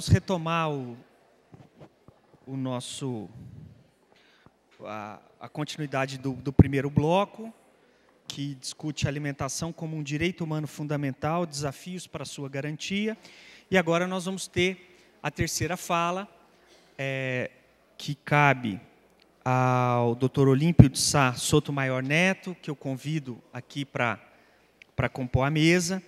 vamos retomar o, o nosso a, a continuidade do, do, primeiro bloco, que discute a alimentação como um direito humano fundamental, desafios para sua garantia. E agora nós vamos ter a terceira fala, é, que cabe ao Dr. Olímpio de Sá Soto Maior Neto, que eu convido aqui para compor a mesa,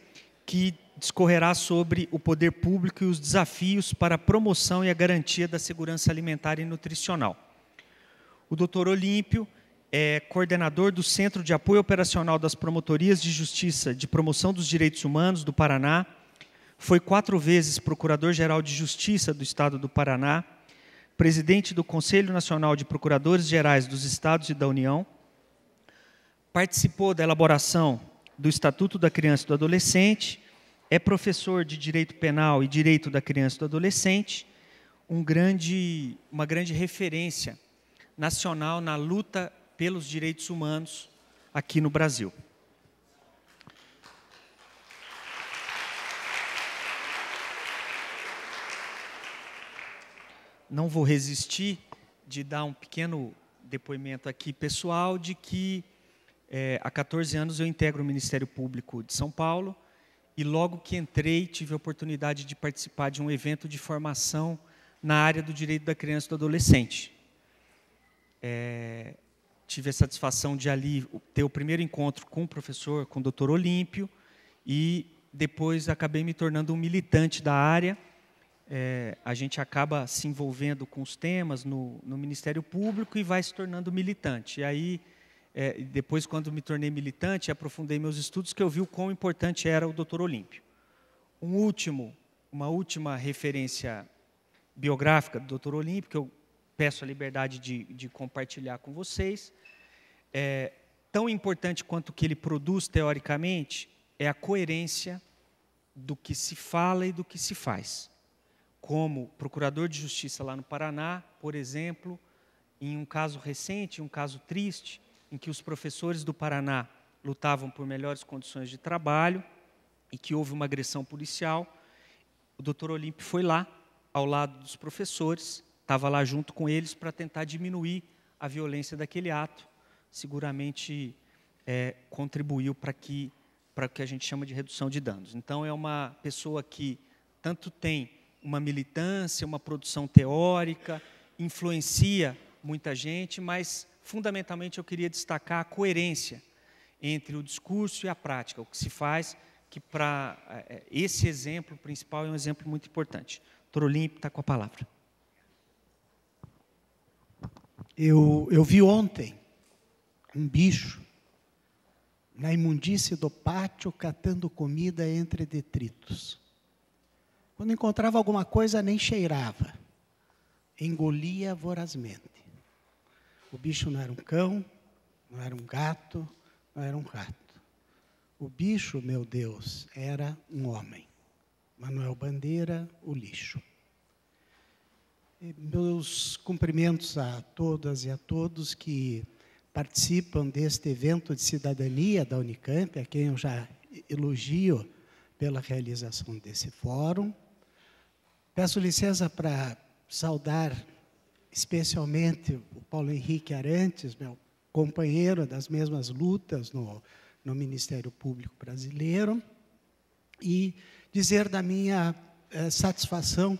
que discorrerá sobre o poder público e os desafios para a promoção e a garantia da segurança alimentar e nutricional. O doutor Olímpio é coordenador do Centro de Apoio Operacional das Promotorias de Justiça de Promoção dos Direitos Humanos do Paraná, foi quatro vezes Procurador-Geral de Justiça do Estado do Paraná, presidente do Conselho Nacional de Procuradores Gerais dos Estados e da União, participou da elaboração do Estatuto da Criança e do Adolescente, é professor de direito penal e direito da criança e do adolescente, um grande, uma grande referência nacional na luta pelos direitos humanos aqui no Brasil. Não vou resistir de dar um pequeno depoimento aqui pessoal de que é, há 14 anos eu integro o Ministério Público de São Paulo e logo que entrei, tive a oportunidade de participar de um evento de formação na área do direito da criança e do adolescente. É, tive a satisfação de ali ter o primeiro encontro com o professor, com o doutor Olímpio, e depois acabei me tornando um militante da área. É, a gente acaba se envolvendo com os temas no, no Ministério Público e vai se tornando militante. E aí é, depois quando me tornei militante, aprofundei meus estudos, que eu vi o quão importante era o Dr. Olímpio. Um último, uma última referência biográfica do Dr. Olímpio, que eu peço a liberdade de, de compartilhar com vocês, é, tão importante quanto o que ele produz teoricamente, é a coerência do que se fala e do que se faz. Como procurador de justiça lá no Paraná, por exemplo, em um caso recente, um caso triste, em que os professores do Paraná lutavam por melhores condições de trabalho e que houve uma agressão policial, o doutor Olímpio foi lá, ao lado dos professores, estava lá junto com eles para tentar diminuir a violência daquele ato. Seguramente é, contribuiu para que para o que a gente chama de redução de danos. Então é uma pessoa que tanto tem uma militância, uma produção teórica, influencia muita gente, mas fundamentalmente eu queria destacar a coerência entre o discurso e a prática, o que se faz, que para é, é, esse exemplo principal é um exemplo muito importante. Trolimp está com a palavra. Eu, eu vi ontem um bicho na imundície do pátio catando comida entre detritos. Quando encontrava alguma coisa, nem cheirava, engolia vorazmente. O bicho não era um cão, não era um gato, não era um rato. O bicho, meu Deus, era um homem. Manuel Bandeira, o lixo. E meus cumprimentos a todas e a todos que participam deste evento de cidadania da Unicamp, a quem eu já elogio pela realização desse fórum. Peço licença para saudar especialmente o Paulo Henrique Arantes, meu companheiro das mesmas lutas no, no Ministério Público Brasileiro, e dizer da minha é, satisfação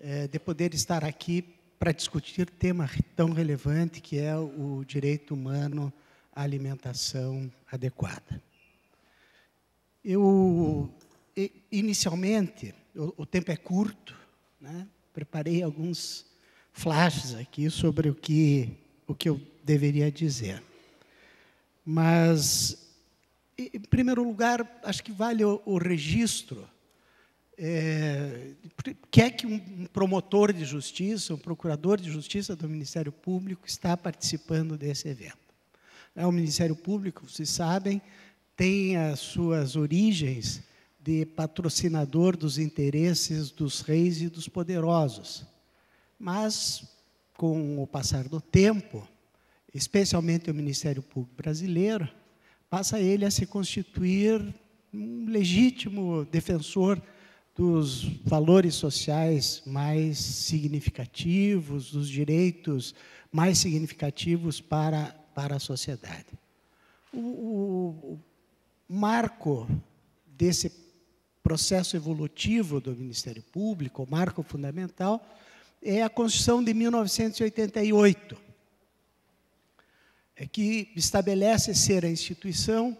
é, de poder estar aqui para discutir tema tão relevante que é o direito humano à alimentação adequada. Eu, inicialmente, o, o tempo é curto, né? preparei alguns flashes aqui sobre o que, o que eu deveria dizer. Mas, em primeiro lugar, acho que vale o, o registro. É, quer que é um promotor de justiça, um procurador de justiça do Ministério Público está participando desse evento. É, o Ministério Público, vocês sabem, tem as suas origens de patrocinador dos interesses dos reis e dos poderosos. Mas, com o passar do tempo, especialmente o Ministério Público Brasileiro, passa ele a se constituir um legítimo defensor dos valores sociais mais significativos, dos direitos mais significativos para, para a sociedade. O, o, o marco desse processo evolutivo do Ministério Público, o marco fundamental, é a Constituição de 1988, é que estabelece ser a instituição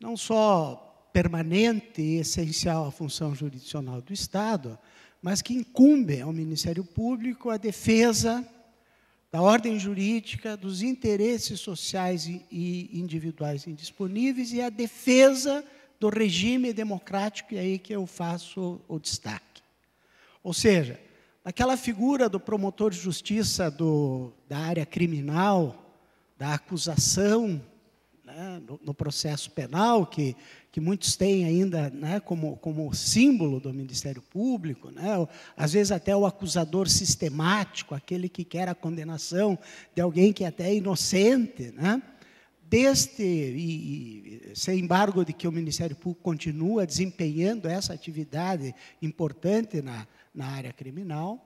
não só permanente e essencial à função jurisdicional do Estado, mas que incumbe ao Ministério Público a defesa da ordem jurídica, dos interesses sociais e individuais indisponíveis e a defesa do regime democrático, e é aí que eu faço o destaque. Ou seja, daquela figura do promotor de justiça do, da área criminal, da acusação, né, no, no, processo penal, que, que muitos têm ainda né, como, como símbolo do Ministério Público, né, às vezes até o acusador sistemático, aquele que quer a condenação de alguém que é até é inocente. Né, deste, e, e, sem embargo de que o Ministério Público continua desempenhando essa atividade importante na, na área criminal.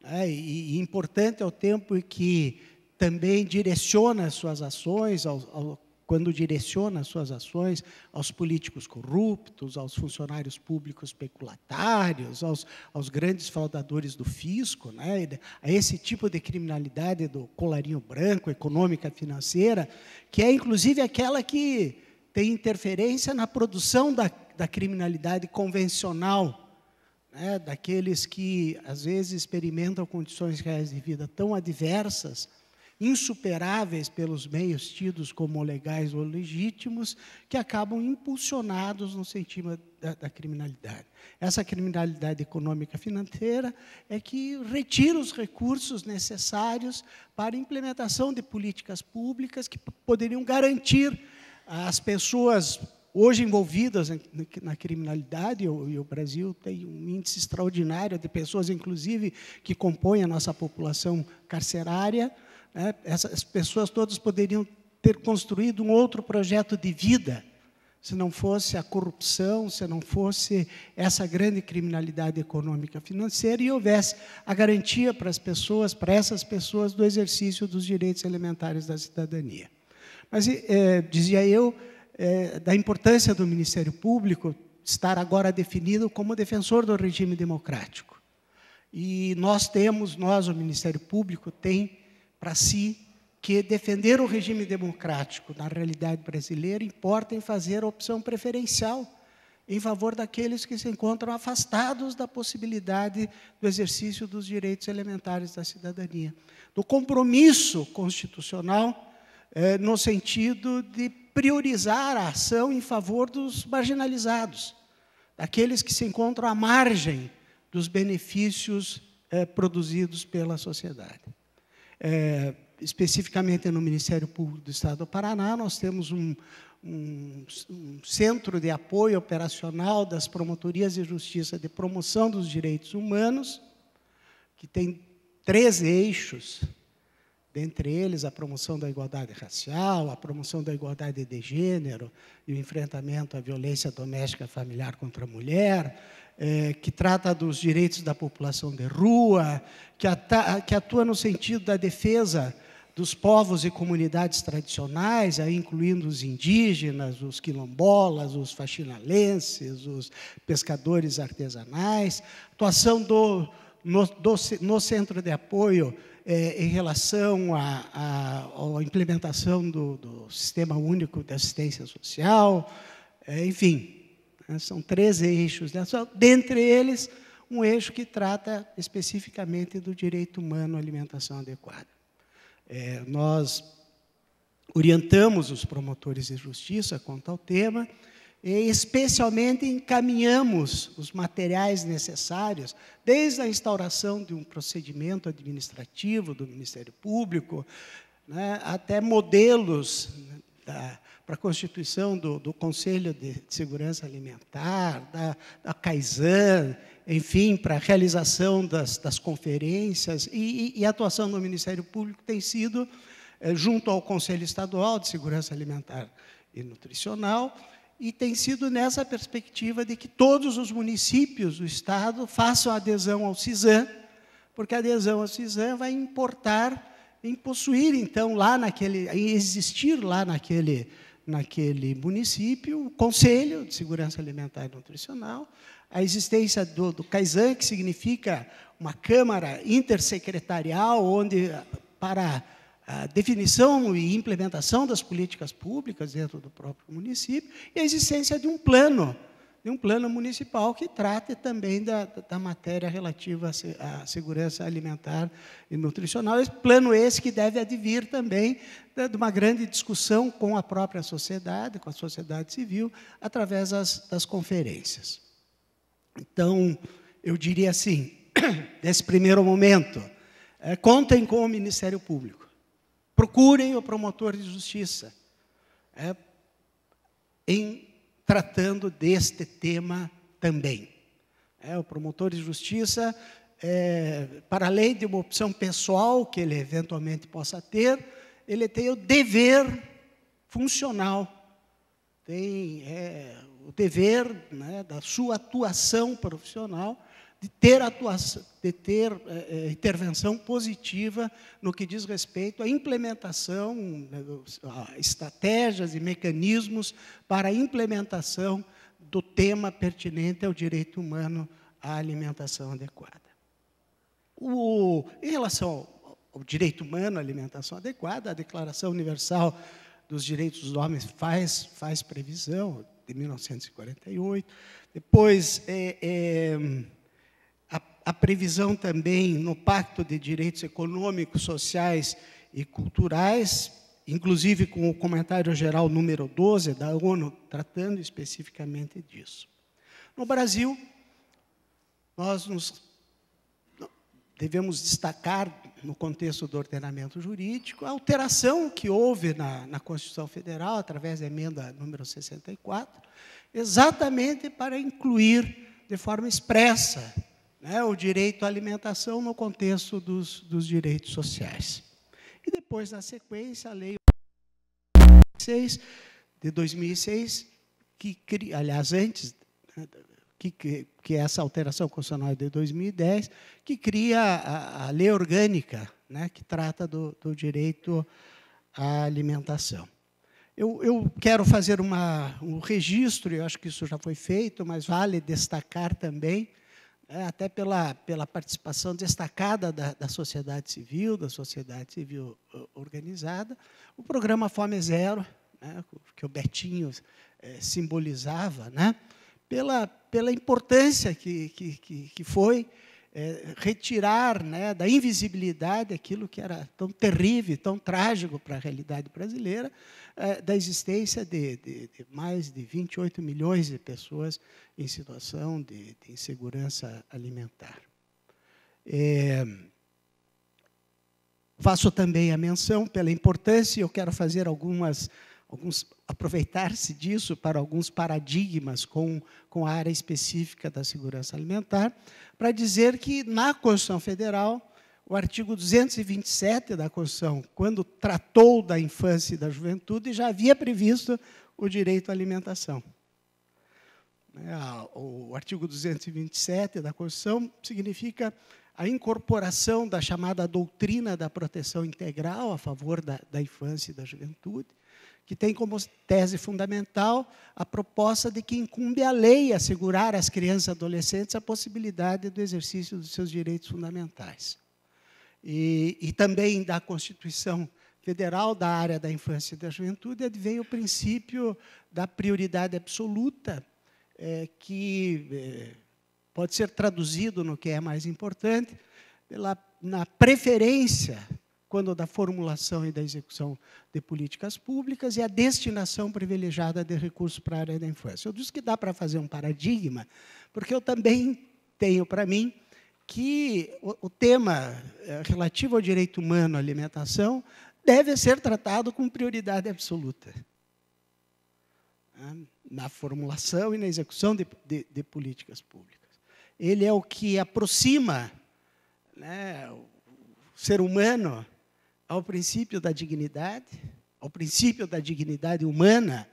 Né, e, e, importante é o tempo que também direciona as suas ações, ao, ao, quando direciona as suas ações aos políticos corruptos, aos funcionários públicos peculatários, aos, aos grandes fraudadores do fisco, né? a esse tipo de criminalidade do colarinho branco, econômica, financeira, que é inclusive aquela que tem interferência na produção da, da criminalidade convencional né, daqueles que às vezes experimentam condições reais de vida tão adversas, insuperáveis pelos meios tidos como legais ou legítimos, que acabam impulsionados no sentido da, da criminalidade. Essa criminalidade econômica financeira é que retira os recursos necessários para a implementação de políticas públicas que poderiam garantir às pessoas hoje envolvidas na criminalidade, e o Brasil tem um índice extraordinário de pessoas, inclusive, que compõem a nossa população carcerária. Né? Essas pessoas todas poderiam ter construído um outro projeto de vida, se não fosse a corrupção, se não fosse essa grande criminalidade econômica financeira e houvesse a garantia para as pessoas, para essas pessoas, do exercício dos direitos elementares da cidadania. Mas, é, dizia eu, é, da importância do Ministério Público estar agora definido como defensor do regime democrático. E nós temos, nós, o Ministério Público, tem para si que defender o regime democrático na realidade brasileira importa em fazer a opção preferencial em favor daqueles que se encontram afastados da possibilidade do exercício dos direitos elementares da cidadania, do compromisso constitucional eh, no sentido de priorizar a ação em favor dos marginalizados, daqueles que se encontram à margem dos benefícios é, produzidos pela sociedade. É, especificamente no Ministério Público do Estado do Paraná, nós temos um, um, um, centro de apoio operacional das promotorias de justiça de promoção dos direitos humanos, que tem três eixos dentre eles a promoção da igualdade racial, a promoção da igualdade de gênero e o enfrentamento à violência doméstica familiar contra a mulher, é, que trata dos direitos da população de rua, que, ata- que atua no sentido da defesa dos povos e comunidades tradicionais, aí incluindo os indígenas, os quilombolas, os faxinalenses, os pescadores artesanais, atuação do, no, do, no centro de apoio é, em relação à implementação do, do, Sistema Único de Assistência Social, é, enfim, né, são três eixos. Né? Só, dentre eles, um eixo que trata especificamente do direito humano à alimentação adequada. É, nós orientamos os promotores de justiça quanto ao tema, especialmente encaminhamos os materiais necessários, desde a instauração de um procedimento administrativo do Ministério Público, né, até modelos né, para a constituição do, do, Conselho de Segurança Alimentar, da, da CAISAN, enfim, para a realização das, das conferências, e, e, a atuação do Ministério Público tem sido é, junto ao Conselho Estadual de Segurança Alimentar e Nutricional, e tem sido nessa perspectiva de que todos os municípios do Estado façam adesão ao CISAM, porque a adesão ao CISAM vai importar em possuir, então, lá naquele, em existir lá naquele, naquele município o Conselho de Segurança Alimentar e Nutricional, a existência do, do que significa uma Câmara intersecretarial, onde, para a definição e implementação das políticas públicas dentro do próprio município e a existência de um plano, de um plano municipal que trate também da, da matéria relativa à segurança alimentar e nutricional. Esse plano esse que deve advir também de uma grande discussão com a própria sociedade, com a sociedade civil, através das, das conferências. Então, eu diria assim, nesse primeiro momento, é, contem com o Ministério Público Procurem o promotor de justiça. É, em tratando deste tema também. É, o promotor de justiça, é, para além de uma opção pessoal que ele eventualmente possa ter, ele tem o dever funcional, tem é, o dever né, da sua atuação profissional de ter, atuação, de ter é, intervenção positiva no que diz respeito à implementação, né, a estratégias e mecanismos para a implementação do tema pertinente ao direito humano à alimentação adequada. O, em relação ao, ao direito humano à alimentação adequada, a Declaração Universal dos Direitos dos Homens faz, faz previsão, de 1948. Depois, é, é a previsão também no Pacto de Direitos Econômicos, Sociais e Culturais, inclusive com o comentário geral número 12 da ONU, tratando especificamente disso. No Brasil, nós nos devemos destacar, no contexto do ordenamento jurídico, a alteração que houve na, na, Constituição Federal, através da emenda número 64, exatamente para incluir de forma expressa né, o direito à alimentação no contexto dos, dos direitos sociais. E depois, na sequência, a lei 6 de 2006, que cria, aliás, antes, né, que, que, que, é essa alteração constitucional de 2010, que cria a, a lei orgânica, né, que trata do, do direito à alimentação. Eu, eu, quero fazer uma, um registro, eu acho que isso já foi feito, mas vale destacar também é, até pela, pela participação destacada da, da sociedade civil, da sociedade civil organizada, o programa Fome Zero, né, que o Betinho é, simbolizava, né, pela, pela importância que, que, que, que foi é, retirar né, da invisibilidade aquilo que era tão terrível, tão trágico para a realidade brasileira, é, da existência de, de, de, mais de 28 milhões de pessoas em situação de, de insegurança alimentar. É, faço também a menção pela importância, eu quero fazer algumas alguns aproveitar-se disso para alguns paradigmas com, com a área específica da segurança alimentar, para dizer que na Constituição Federal, o artigo 227 da Constituição, quando tratou da infância e da juventude, já havia previsto o direito à alimentação. Né, o artigo 227 da Constituição significa a incorporação da chamada doutrina da proteção integral a favor da, da infância e da juventude, que tem como tese fundamental a proposta de que incumbe à lei assegurar às crianças e adolescentes a possibilidade do exercício dos seus direitos fundamentais. E, e também da Constituição Federal da área da infância e da juventude advém o princípio da prioridade absoluta, é, que é, pode ser traduzido no que é mais importante, pela, na preferência quando da formulação e da execução de políticas públicas e a destinação privilegiada de recursos para a área da infância. Eu disse que dá para fazer um paradigma, porque eu também tenho para mim que o, o tema eh, relativo ao direito humano à alimentação deve ser tratado com prioridade absoluta né, na formulação e na execução de, de, de, políticas públicas. Ele é o que aproxima né, o ser humano ao princípio da dignidade, ao princípio da dignidade humana,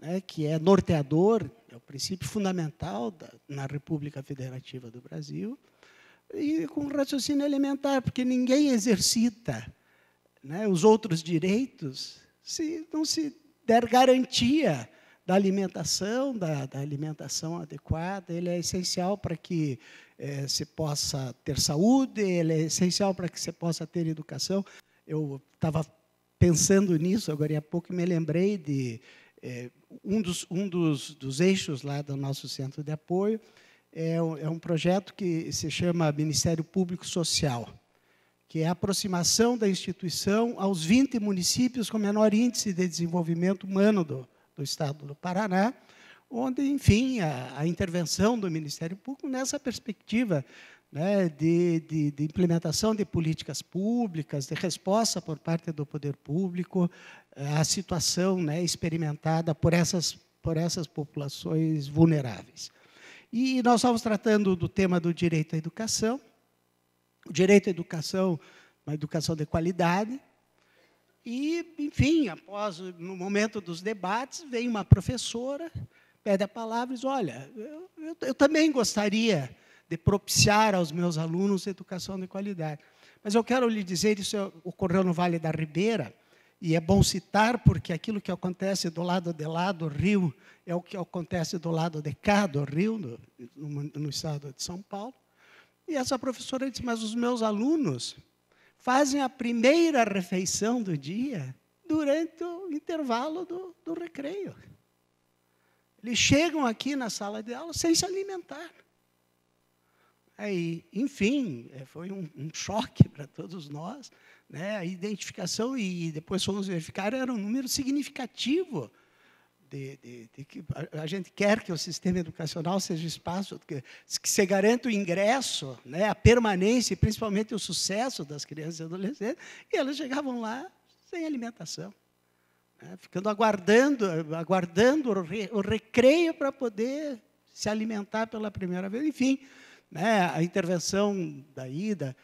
né, que é norteador, é o princípio fundamental da, na República Federativa do Brasil, e com raciocínio elementar, porque ninguém exercita né, os outros direitos se não se der garantia da alimentação, da, da alimentação adequada, ele é essencial para que é, se possa ter saúde, ele é essencial para que se possa ter educação eu estava pensando nisso agora há pouco e me lembrei de é, um, dos, um dos, dos eixos lá do nosso centro de apoio é um, é um projeto que se chama Ministério Público Social, que é a aproximação da instituição aos 20 municípios com menor índice de desenvolvimento humano do, do estado do Paraná, onde, enfim, a, a intervenção do Ministério Público nessa perspectiva né, de, de, de, implementação de políticas públicas, de resposta por parte do poder público eh, à situação né, experimentada por essas, por essas populações vulneráveis. E nós estamos tratando do tema do direito à educação, o direito à educação, uma educação de qualidade, e, enfim, após no momento dos debates, vem uma professora, pede a palavra e diz: Olha, eu, eu, eu também gostaria de propiciar aos meus alunos educação de qualidade. Mas eu quero lhe dizer, isso é ocorreu no Vale da Ribeira, e é bom citar, porque aquilo que acontece do lado de lá do rio é o que acontece do lado de cá do rio, no, no, estado de São Paulo. E essa professora disse: Mas os meus alunos fazem a primeira refeição do dia durante o intervalo do, do recreio. Eles chegam aqui na sala de aula sem se alimentar. Aí, enfim, é, foi um, um choque para todos nós. Né? A identificação, e depois fomos verificar, era um número significativo. De, de, de que a gente quer que o sistema educacional seja espaço que, que se garanta o ingresso, né, a permanência e principalmente o sucesso das crianças e adolescentes, e elas chegavam lá sem alimentação, né, ficando aguardando, aguardando o, re, o recreio para poder se alimentar pela primeira vez. Enfim, né, a intervenção da IDA,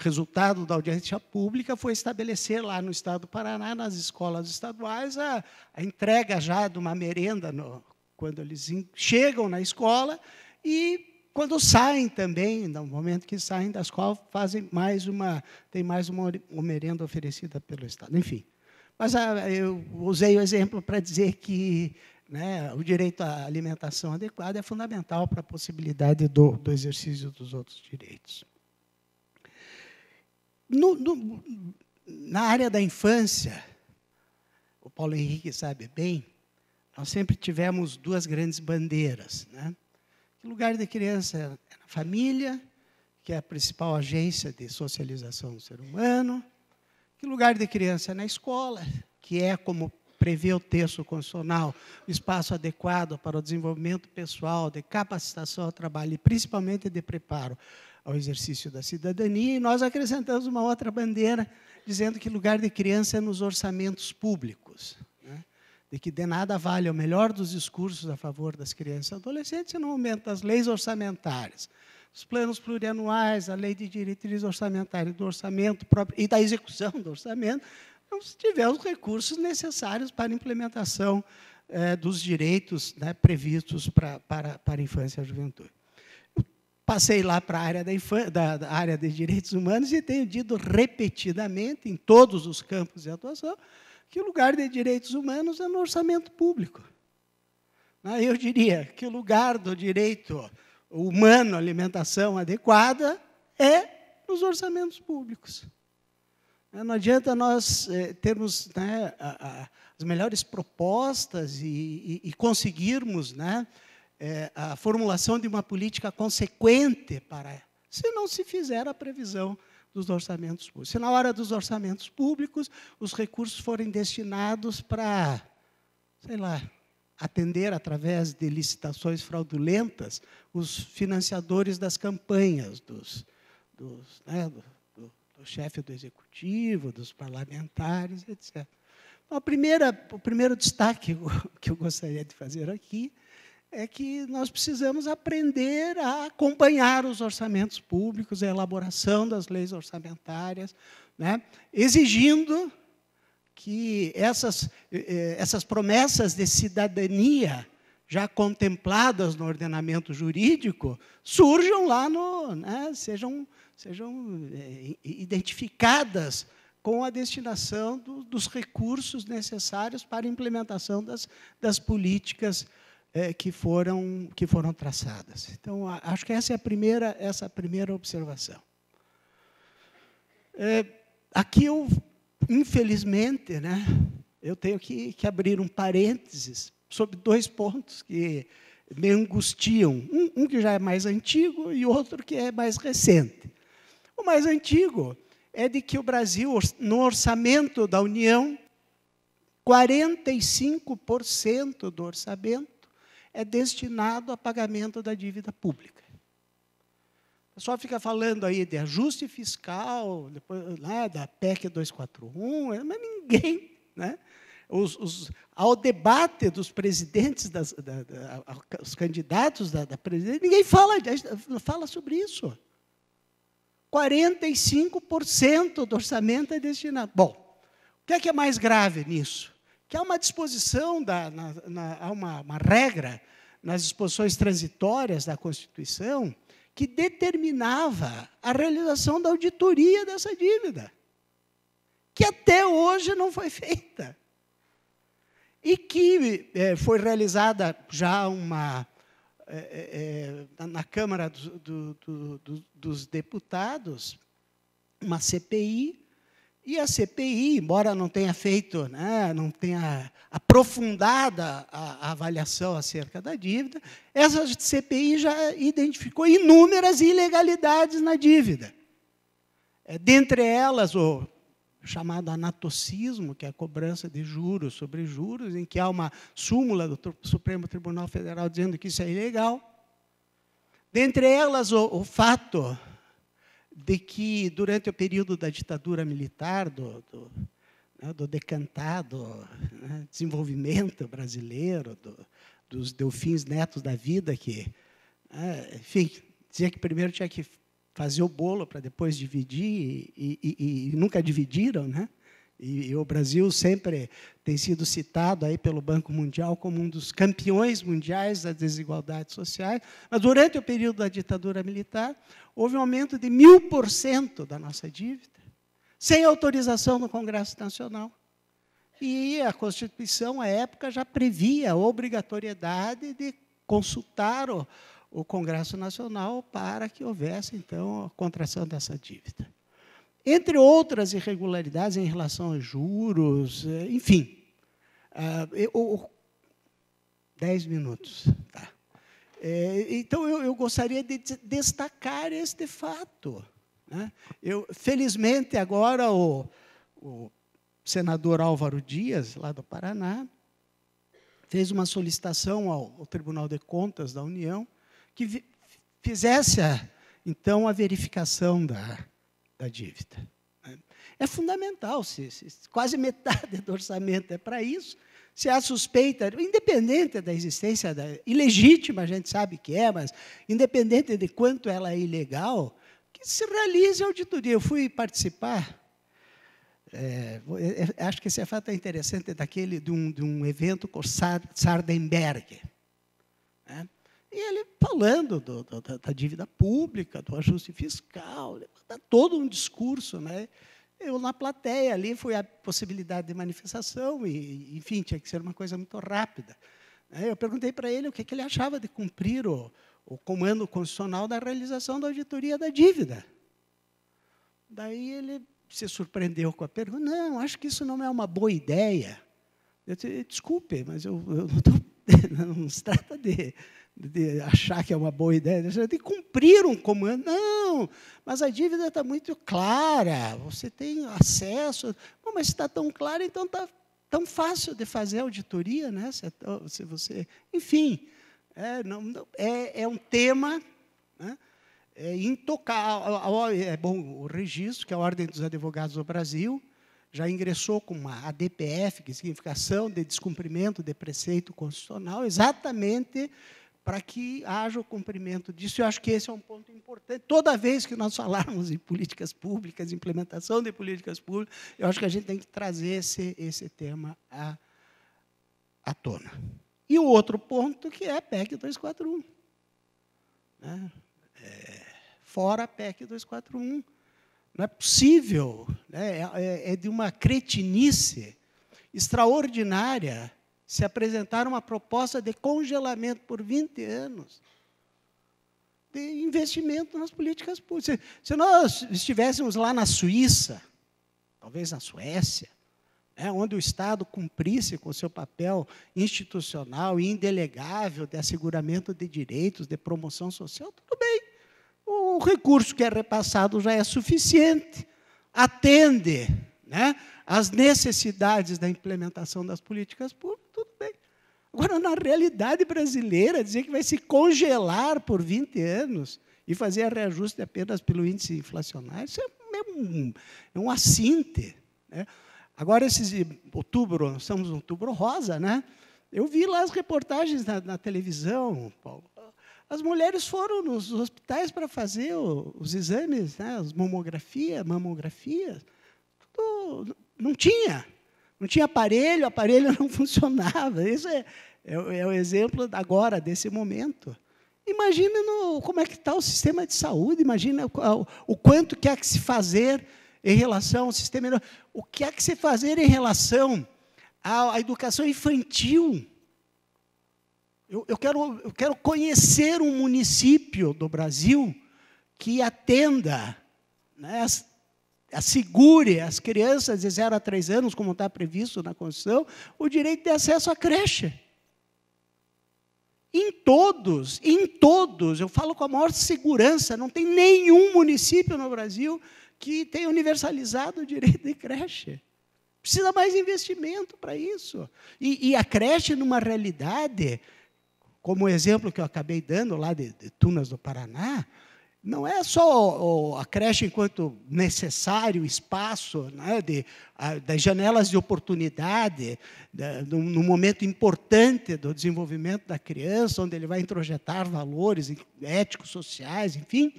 resultado da audiência pública foi estabelecer lá no Estado do Paraná, nas escolas estaduais, a, a entrega já de uma merenda no, quando eles in, chegam na escola e quando saem também, no momento que saem da escola, fazem mais uma tem mais uma, uma merenda oferecida pelo Estado. Enfim, mas a, ah, eu usei o exemplo para dizer que né? O direito à alimentação adequada é fundamental para a possibilidade do, do exercício dos outros direitos. No, no, na área da infância, o Paulo Henrique sabe bem, nós sempre tivemos duas grandes bandeiras. Né? O lugar da criança é na família, que é a principal agência de socialização do ser humano. Que lugar de criança é na escola, que é como prevê o texto constitucional, o espaço adequado para o desenvolvimento pessoal, de capacitação ao trabalho e principalmente de preparo ao exercício da cidadania, e nós acrescentamos uma outra bandeira dizendo que lugar de criança é nos orçamentos públicos. Né? De que de nada vale o melhor dos discursos a favor das crianças e adolescentes se não aumenta leis orçamentárias os planos plurianuais, a lei de diretriz orçamentária do orçamento próprio e da execução do orçamento, se tiver os recursos necessários para a implementação é, dos direitos né, previstos pra, para, para a infância e a juventude. Eu passei lá para a área da, da, da área de direitos humanos e tenho dito repetidamente, em todos os campos de atuação, que o lugar de direitos humanos é no orçamento público. Né, eu diria que o lugar do direito humano à alimentação adequada é nos orçamentos públicos. É, não adianta nós é, termos né, a, a, as melhores propostas e, e, e conseguirmos né, é, a formulação de uma política consequente para se não se fizer a previsão dos orçamentos públicos. Se na hora dos orçamentos públicos os recursos forem destinados para, sei lá, atender através de licitações fraudulentas os financiadores das campanhas, dos, dos, né, o chefe do executivo, dos parlamentares, etc. Então, a primeira, o primeiro destaque que eu gostaria de fazer aqui é que nós precisamos aprender a acompanhar os orçamentos públicos, a elaboração das leis orçamentárias, né, exigindo que essas, eh, eh, essas promessas de cidadania já contempladas no ordenamento jurídico surjam lá no, né, sejam sejam é, identificadas com a destinação do, dos recursos necessários para a implementação das, das políticas é, que, foram, que foram traçadas. Então, a, acho que essa é a primeira, essa é primeira observação. É, aqui eu, infelizmente, né, eu tenho que, que abrir um parênteses sobre dois pontos que me angustiam. Um, um que já é mais antigo e outro que é mais recente. O mais antigo é de que o Brasil, no orçamento da União, 45% do orçamento é destinado a pagamento da dívida pública. O pessoal fica falando aí de ajuste fiscal, depois, lá, né, da PEC 241, é, mas ninguém. Né? Os, os, ao debate dos presidentes, das, da, da, os candidatos da, da presidência, ninguém fala, fala sobre isso. 45% do orçamento é destinado. Bom, o que é, que é mais grave nisso? Que há uma disposição, da, na, na, há uma, uma regra nas disposições transitórias da Constituição que determinava a realização da auditoria dessa dívida, que até hoje não foi feita. E que é, foi realizada já uma é, é, é, na Câmara do, do, do, dos Deputados uma CPI, e a CPI, embora não tenha feito, né, não tenha aprofundada a, a avaliação acerca da dívida, essa CPI já identificou inúmeras ilegalidades na dívida. É, dentre elas, o chamado anatocismo, que é a cobrança de juros sobre juros, em que há uma súmula do Supremo Tribunal Federal dizendo que isso é ilegal. Dentre elas, o, o fato de que, durante o período da ditadura militar, do, do, né, do decantado né, desenvolvimento brasileiro, do, dos delfins netos da vida, que, né, enfim, dizia que primeiro tinha que fazer o bolo para depois dividir e, e, e, nunca dividiram, né? E, e, o Brasil sempre tem sido citado aí pelo Banco Mundial como um dos campeões mundiais das desigualdades sociais. Mas durante o período da ditadura militar houve um aumento de mil por cento da nossa dívida, sem autorização do Congresso Nacional. E a Constituição, à época, já previa a obrigatoriedade de consultar o, o Congresso Nacional para que houvesse, então, a contração dessa dívida. Entre outras irregularidades em relação a juros, eh, enfim. Uh, minutos. Tá. É, então, eu, eu, gostaria de destacar este fato. Né? Eu, felizmente, agora o, o senador Álvaro Dias, lá do Paraná, fez uma solicitação ao, ao, Tribunal de Contas da União que fizesse, a, então, a verificação da, da dívida. Né? É fundamental, se, se, quase metade do orçamento é para isso. Se há suspeita, independente da existência, da, ilegítima, a gente sabe que é, mas independente de quanto ela é ilegal, que se realize a auditoria. Eu fui participar, é, é, é acho que esse fato é interessante, daquele, de um, de um evento com Sardenberg e ele falando do, do, da, dívida pública, do ajuste fiscal, todo um discurso. Né? Eu, na plateia, ali foi a possibilidade de manifestação, e, enfim, tinha que ser uma coisa muito rápida. Né? Eu perguntei para ele o que, que ele achava de cumprir o, o comando constitucional da realização da auditoria da dívida. Daí ele se surpreendeu com a pergunta: não, acho que isso não é uma boa ideia. Eu disse, desculpe, mas eu, eu não, tô, não se trata de, de achar que é uma boa ideia, de né? cumprir um comando. Não, mas a dívida está muito clara, você tem acesso. Bom, mas se está tão clara, então está tão fácil de fazer auditoria, né? Se, é se você, enfim, é, não, não, é, é um tema né? é intocável. É bom o registro, que é a Ordem dos Advogados do Brasil, já ingressou com uma ADPF, que é significa de descumprimento de preceito constitucional, exatamente para que haja o cumprimento disso. Eu acho que esse é um ponto importante. Toda vez que nós falarmos em políticas públicas, implementação de políticas públicas, eu acho que a gente tem que trazer esse, esse tema à, à tona. E o outro ponto que é a PEC 241. Né? É, fora a PEC 241. Não é possível, né? é, é, é de uma cretinice extraordinária se apresentar uma proposta de congelamento por 20 anos de investimento nas políticas públicas. Se nós estivéssemos lá na Suíça, talvez na Suécia, né, onde o Estado cumprisse com o seu papel institucional e indelegável de asseguramento de direitos, de promoção social, tudo bem. O recurso que é repassado já é suficiente, atende né, às necessidades da implementação das políticas públicas, Agora, na realidade brasileira, dizer que vai se congelar por 20 anos e fazer a reajuste apenas pelo índice inflacionário, isso é um, é um é assinte. Né? Agora, esses outubro, estamos no outubro rosa, né? Eu vi lá as reportagens na, na televisão, Paulo. As mulheres foram nos hospitais para fazer o, os exames, né, as mamografia, mamografias. Tudo, não tinha. Não tinha aparelho, o aparelho não funcionava. Isso é, é, é o exemplo agora, desse momento. Imagina no, como é que está o sistema de saúde, imagina o, o quanto que há que se fazer em relação ao sistema... O que há é que se fazer em relação à, à educação infantil? Eu, eu, quero, eu quero conhecer um município do Brasil que atenda né, assegure às crianças de 0 a 3 anos, como está previsto na Constituição, o direito de acesso à creche. Em todos, em todos, eu falo com a maior segurança, não tem nenhum município no Brasil que tenha universalizado o direito de creche. Precisa mais investimento para isso. E, e, a creche, numa realidade, como o exemplo que eu acabei dando lá de, de Tunas do Paraná, não é só a creche enquanto necessário espaço né, de, a, das janelas de oportunidade, no, no, momento importante do desenvolvimento da criança, onde ele vai introjetar valores éticos, sociais, enfim.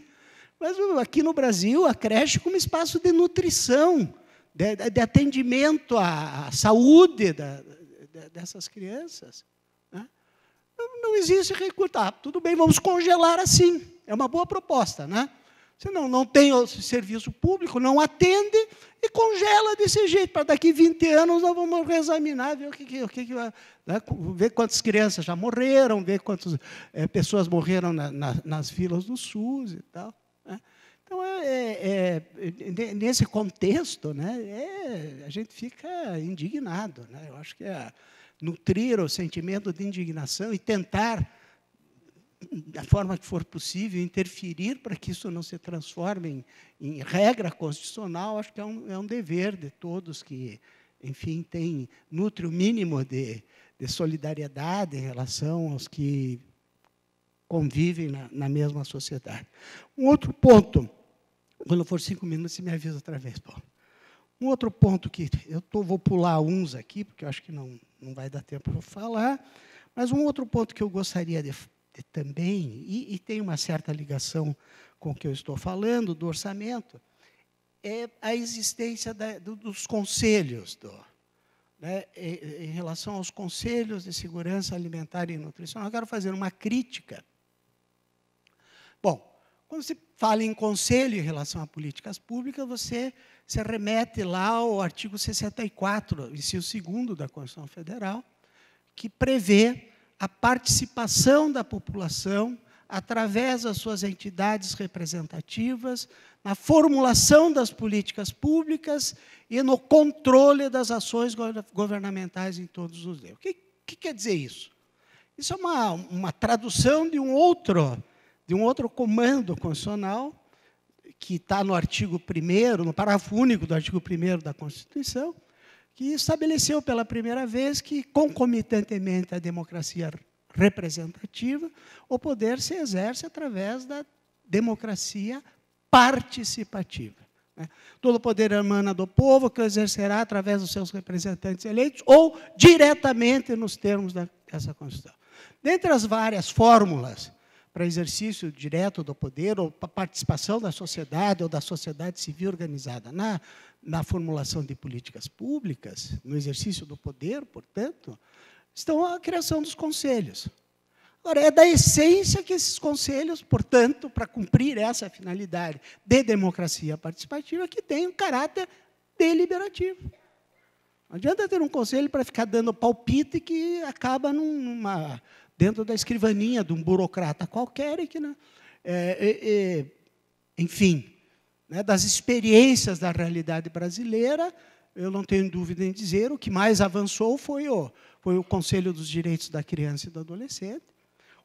Mas uh, aqui no Brasil, a creche como espaço de nutrição, de, de atendimento à, à saúde da, de, dessas crianças. Não, não existe recurso. Tá, tudo bem, vamos congelar assim. É uma boa proposta, né? Você não, não tem serviço público, não atende e congela desse jeito. Para daqui 20 anos nós vamos reexaminar, ver o que, o que, né? ver quantas crianças já morreram, ver quantas é, pessoas morreram na, na, nas filas do SUS e tal. Né? Então, é, é, é nesse contexto, né, é, a gente fica indignado. Né? Eu acho que é nutrir o sentimento de indignação e tentar, da forma que for possível, interferir para que isso não se transforme em, em regra constitucional, acho que é um, é um dever de todos que, enfim, tem, nutre o mínimo de, de solidariedade em relação aos que convivem na, na, mesma sociedade. Um outro ponto, quando for cinco minutos, você me avisa outra vez, Paulo. Um outro ponto que eu tô, vou pular uns aqui, porque eu acho que não, não vai dar tempo para falar. Mas um outro ponto que eu gostaria de, de também, e, e, tem uma certa ligação com o que eu estou falando, do orçamento, é a existência da, do, dos conselhos, do, né, em, em relação aos conselhos de segurança alimentar e nutricional. Eu quero fazer uma crítica. Bom, quando se fala em conselho em relação a políticas públicas, você se remete lá ao artigo 64, inciso 2 da Constituição Federal, que prevê a participação da população através das suas entidades representativas na formulação das políticas públicas e no controle das ações governamentais em todos os níveis. O que, que quer dizer isso? Isso é uma, uma tradução de um outro de um outro comando constitucional, que está no artigo 1, no parágrafo único do artigo 1 da Constituição, que estabeleceu pela primeira vez que, concomitantemente à democracia representativa, o poder se exerce através da democracia participativa. Né? Todo poder emana do povo, que o exercerá através dos seus representantes eleitos ou diretamente nos termos dessa Constituição. Dentre as várias fórmulas para exercício direto do poder ou para participação da sociedade ou da sociedade civil organizada na, na formulação de políticas públicas, no exercício do poder, portanto, estão a criação dos conselhos. Agora, é da essência que esses conselhos, portanto, para cumprir essa finalidade de democracia participativa, que tem um caráter deliberativo. Não adianta ter um conselho para ficar dando palpite que acaba numa dentro da escrivaninha de um burocrata qualquer, que, né, é, é, é, enfim, né, das experiências da realidade brasileira, eu não tenho dúvida em dizer, o que mais avançou foi o, foi o Conselho dos Direitos da Criança e do Adolescente,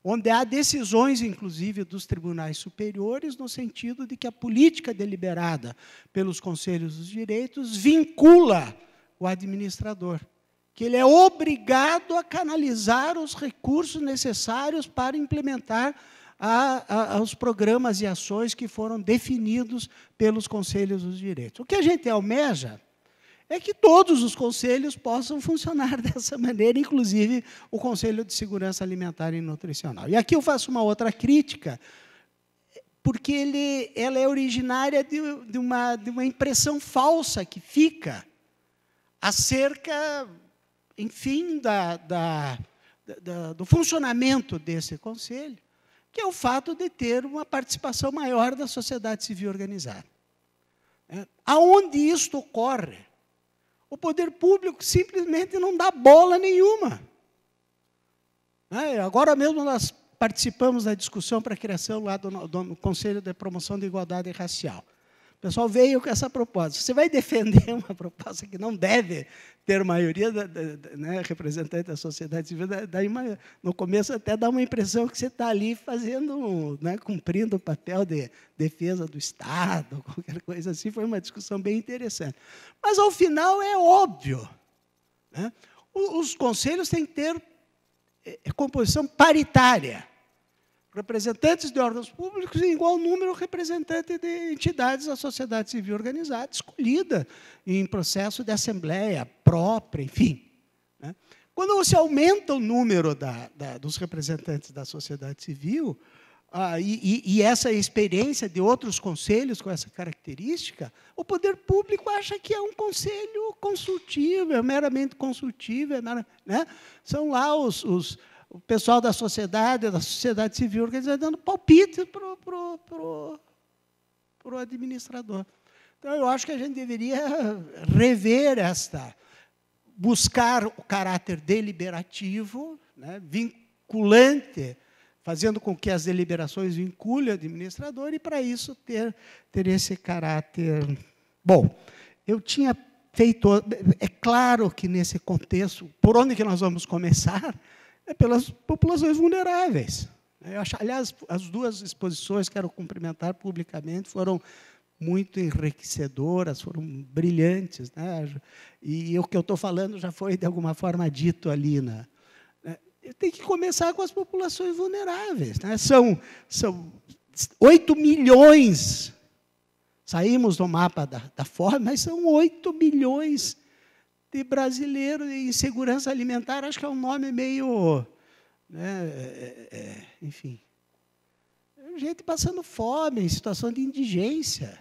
onde há decisões, inclusive, dos tribunais superiores, no sentido de que a política deliberada pelos conselhos dos direitos vincula o administrador que ele é obrigado a canalizar os recursos necessários para implementar a, a, os programas e ações que foram definidos pelos conselhos dos direitos. O que a gente almeja é que todos os conselhos possam funcionar dessa maneira, inclusive o Conselho de Segurança Alimentar e Nutricional. E aqui eu faço uma outra crítica, porque ele, ela é originária de, de, uma, de uma impressão falsa que fica acerca enfim, da, da, da, do funcionamento desse conselho, que é o fato de ter uma participação maior da sociedade civil organizada. É, aonde isto ocorre, o poder público simplesmente não dá bola nenhuma. É, agora mesmo nós participamos da discussão para a criação lá do, do Conselho de Promoção da Igualdade Racial. O pessoal veio com essa proposta. Você vai defender uma proposta que não deve ter maioria da, da, da né, representante da sociedade civil? no começo, até dá uma impressão que você está ali fazendo, né, cumprindo o papel de defesa do Estado, qualquer coisa assim. Foi uma discussão bem interessante. Mas, ao final, é óbvio. Né? Os conselhos têm que ter é, é composição paritária representantes de órgãos públicos em igual número representante de entidades da sociedade civil organizada, escolhida em processo de assembleia própria, enfim. Né? Quando você aumenta o número da, da, dos representantes da sociedade civil, ah, e, e, essa experiência de outros conselhos com essa característica, o poder público acha que é um conselho consultivo, é meramente consultivo, é meramente, né? são lá os, os, o pessoal da sociedade, da sociedade civil organizada, dando palpite para o pro, pro, pro administrador. Então, eu acho que a gente deveria rever esta, buscar o caráter deliberativo, né, vinculante, fazendo com que as deliberações vinculem o administrador, e para isso ter, ter esse caráter. Bom, eu tinha feito. É claro que nesse contexto, por onde que nós vamos começar? é pelas populações vulneráveis. Eu acho, aliás, as duas exposições, quero cumprimentar publicamente, foram muito enriquecedoras, foram brilhantes. Né? E o que eu estou falando já foi, de alguma forma, dito ali. Né? É, Tem que começar com as populações vulneráveis. Né? São, são 8 milhões, saímos do mapa da, da fome, mas são 8 milhões de brasileiro de insegurança alimentar, acho que é um nome meio. Né, é, é, é enfim. Gente é passando fome, em situação de indigência.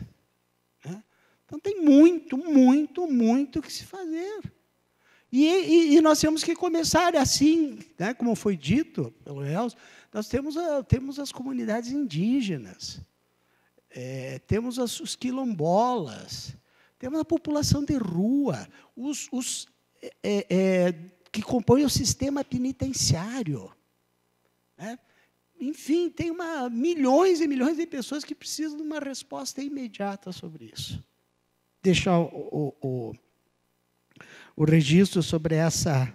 Né? Então, tem muito, muito, muito que se fazer. E, e, e nós temos que começar assim, né, como foi dito pelo Elcio, nós temos, a, temos as comunidades indígenas, é, temos as, os quilombolas, temos a população de rua, os, os é, é, que compõem o sistema penitenciário. Né? Enfim, tem uma, milhões e milhões de pessoas que precisam de uma resposta imediata sobre isso. Deixar o, o, o, o registro sobre essa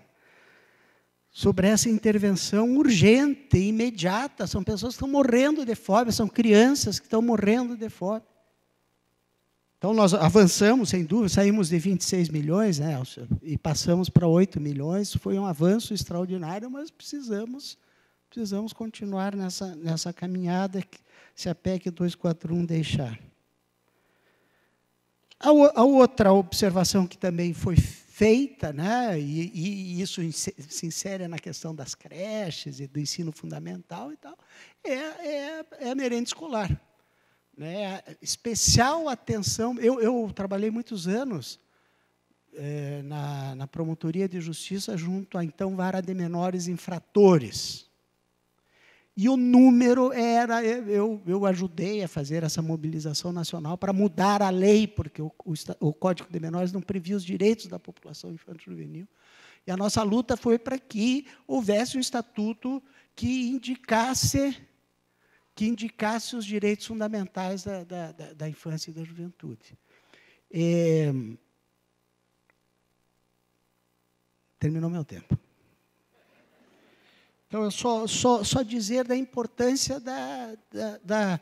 sobre essa intervenção urgente, imediata. São pessoas que estão morrendo de fome, são crianças que estão morrendo de fome. Então, nós avançamos, sem dúvida, saímos de 26 milhões né, e passamos para 8 milhões. Foi um avanço extraordinário, mas precisamos, precisamos continuar nessa, nessa caminhada se a PEC 241 deixar. A, a outra observação que também foi feita, né, e, e isso se insere na questão das creches e do ensino fundamental e tal, é, é, é a merenda escolar. Né? Especial atenção. Eu, eu trabalhei muitos anos é, na, na promotoria de justiça junto à então vara de menores infratores. E o número era. Eu, eu ajudei a fazer essa mobilização nacional para mudar a lei, porque o, o, o, Código de Menores não previa os direitos da população infantil juvenil. E a nossa luta foi para que houvesse um estatuto que indicasse que indicasse os direitos fundamentais da, da, da, infância e da juventude. É... Terminou meu tempo. Então, é só, só, só dizer da importância da, da, da,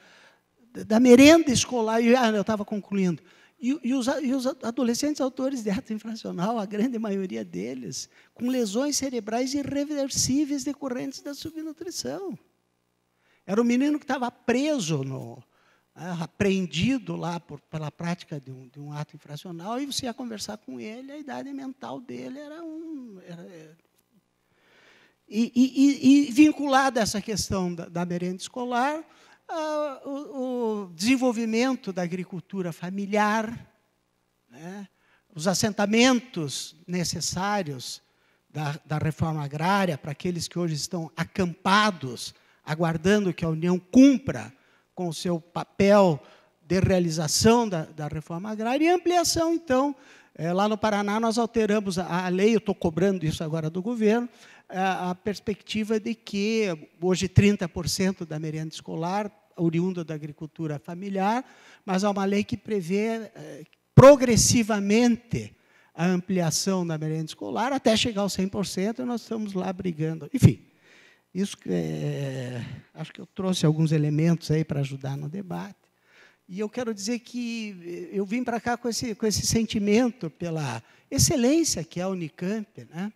da merenda escolar. E, ah, eu estava concluindo. E, e, os, e, os, adolescentes autores de ato infracional, a grande maioria deles, com lesões cerebrais irreversíveis decorrentes da subnutrição. Era um menino que estava preso, no, né, apreendido lá por, pela prática de um, de um, ato infracional, e você ia conversar com ele, a idade mental dele era um. Era, é. e, e, e, a essa questão da, da merenda escolar, o, o, desenvolvimento da agricultura familiar, né, os assentamentos necessários da, da reforma agrária para aqueles que hoje estão acampados aguardando que a União cumpra com o seu papel de realização da, da reforma agrária e ampliação, então, é, lá no Paraná, nós alteramos a, a lei, eu estou cobrando isso agora do governo, eh, a, a perspectiva de que hoje 30% da merenda escolar, oriunda da agricultura familiar, mas há uma lei que prevê é, progressivamente a ampliação da merenda escolar até chegar aos 100%, e nós estamos lá brigando. Enfim, isso é, é, acho que eu trouxe alguns elementos aí para ajudar no debate. E eu quero dizer que eh, eu vim para cá com esse, com esse sentimento pela excelência que é a Unicamp, né?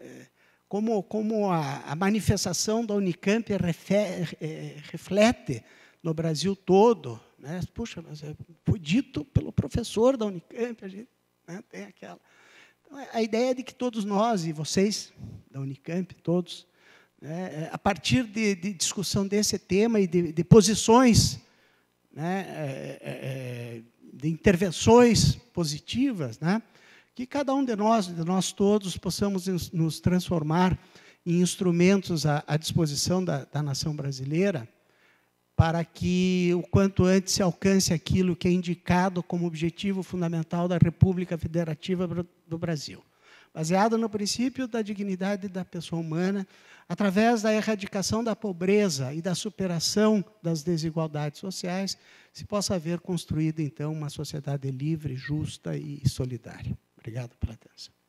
É, como, como a, a manifestação da Unicamp refer, é, reflete no Brasil todo. Né? Puxa, mas é, foi dito pelo professor da Unicamp, a gente né, tem aquela. É? A ideia é de que todos nós, e vocês da Unicamp, todos, né, é, a partir de, de, discussão desse tema e de, de posições, né, é, de intervenções positivas, né, que cada um de nós, de nós todos, possamos nos transformar em instrumentos à, à disposição da, da nação brasileira, para que o quanto antes se alcance aquilo que é indicado como objetivo fundamental da República Federativa do Brasil, baseado no princípio da dignidade da pessoa humana, através da erradicação da pobreza e da superação das desigualdades sociais, se possa haver construída então uma sociedade livre, justa e solidária. Obrigado pela atenção.